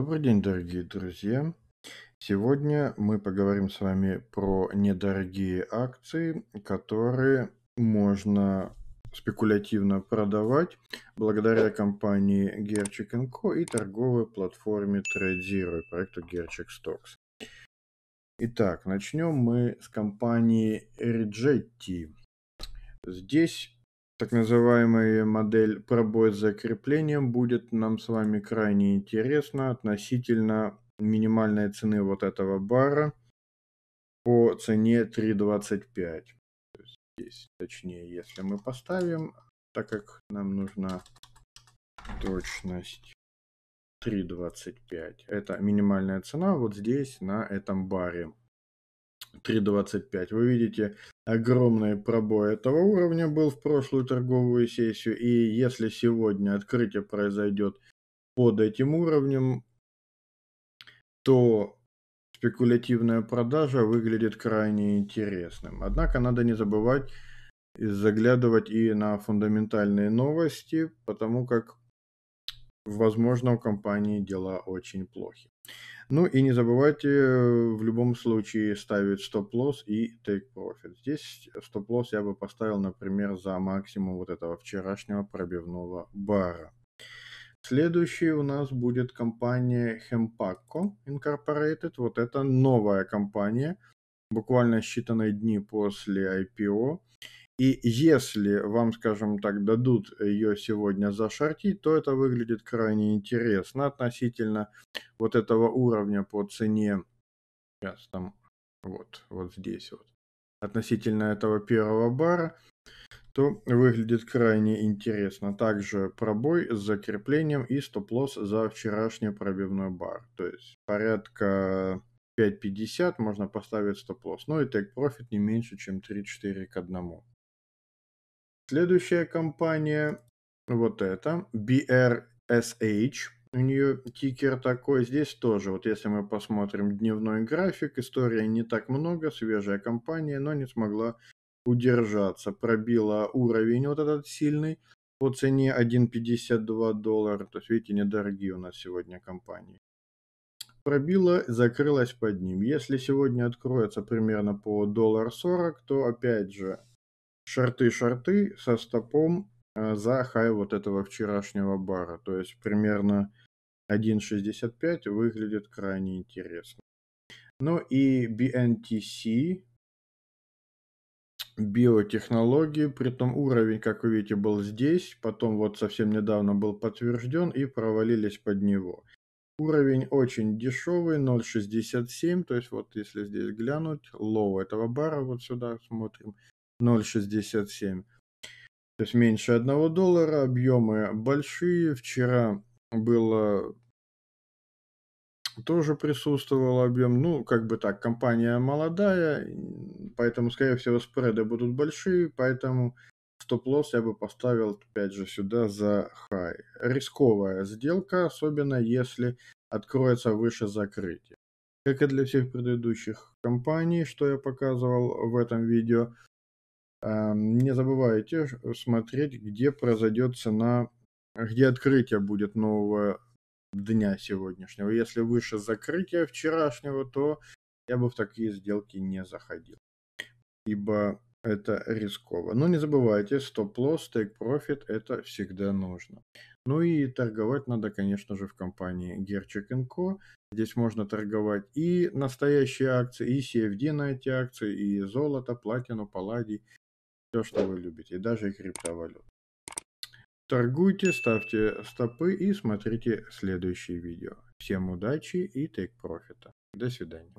Добрый день, дорогие друзья! Сегодня мы поговорим с вами про недорогие акции, которые можно спекулятивно продавать благодаря компании Gerchik Co и торговой платформе TradeZero и проекту Gerchik Stocks. Итак, начнем мы с компании Rigetti. Здесь так называемая модель пробой с закреплением будет нам с вами крайне интересна относительно минимальной цены вот этого бара по цене 3.25. Здесь, точнее, если мы поставим, так как нам нужна точность 3.25. Это минимальная цена вот здесь на этом баре. 3.25. Вы видите, огромный пробой этого уровня был в прошлую торговую сессию, и если сегодня открытие произойдет под этим уровнем, то спекулятивная продажа выглядит крайне интересным. Однако надо не забывать заглядывать и на фундаментальные новости, потому как Возможно, у компании дела очень плохи. Ну и не забывайте э, в любом случае ставить стоп-лосс и take profit. Здесь э, стоп-лосс я бы поставил, например, за максимум вот этого вчерашнего пробивного бара. Следующий у нас будет компания Hempaco Incorporated. Вот это новая компания, буквально считанные дни после IPO. И если вам, скажем так, дадут ее сегодня зашортить, то это выглядит крайне интересно относительно вот этого уровня по цене. Сейчас там вот, вот здесь вот. Относительно этого первого бара, то выглядит крайне интересно. Также пробой с закреплением и стоп-лосс за вчерашний пробивной бар. То есть порядка 5.50 можно поставить стоп-лосс. Ну и тейк-профит не меньше, чем 3.4 к 1. Следующая компания, вот эта, BRSH, у нее тикер такой, здесь тоже, вот если мы посмотрим дневной график, история не так много, свежая компания, но не смогла удержаться, пробила уровень вот этот сильный по цене 1,52 доллара, то есть видите, недорогие у нас сегодня компании. Пробила, закрылась под ним. Если сегодня откроется примерно по доллар 40, то опять же Шарты шарты со стопом э, за хай вот этого вчерашнего бара. То есть примерно 1.65 выглядит крайне интересно. Ну и BNTC, биотехнологии, при притом уровень, как вы видите, был здесь, потом вот совсем недавно был подтвержден и провалились под него. Уровень очень дешевый, 0.67, то есть вот если здесь глянуть, лоу этого бара, вот сюда смотрим, 0,67. То есть меньше 1 доллара, объемы большие. Вчера было тоже присутствовал объем. Ну, как бы так, компания молодая, поэтому, скорее всего, спреды будут большие, поэтому стоп-лосс я бы поставил, опять же, сюда за хай. Рисковая сделка, особенно если откроется выше закрытия. Как и для всех предыдущих компаний, что я показывал в этом видео, Эм, не забывайте э, смотреть, где произойдет цена, где открытие будет нового дня сегодняшнего. Если выше закрытия вчерашнего, то я бы в такие сделки не заходил, ибо это рисково. Но не забывайте, стоп-лосс, тейк-профит – это всегда нужно. Ну и торговать надо, конечно же, в компании Gerchik Co. Здесь можно торговать и настоящие акции, и CFD на эти акции, и золото, платину, палладий – все, что вы любите, даже и криптовалют. Торгуйте, ставьте стопы и смотрите следующие видео. Всем удачи и тейк профита. До свидания.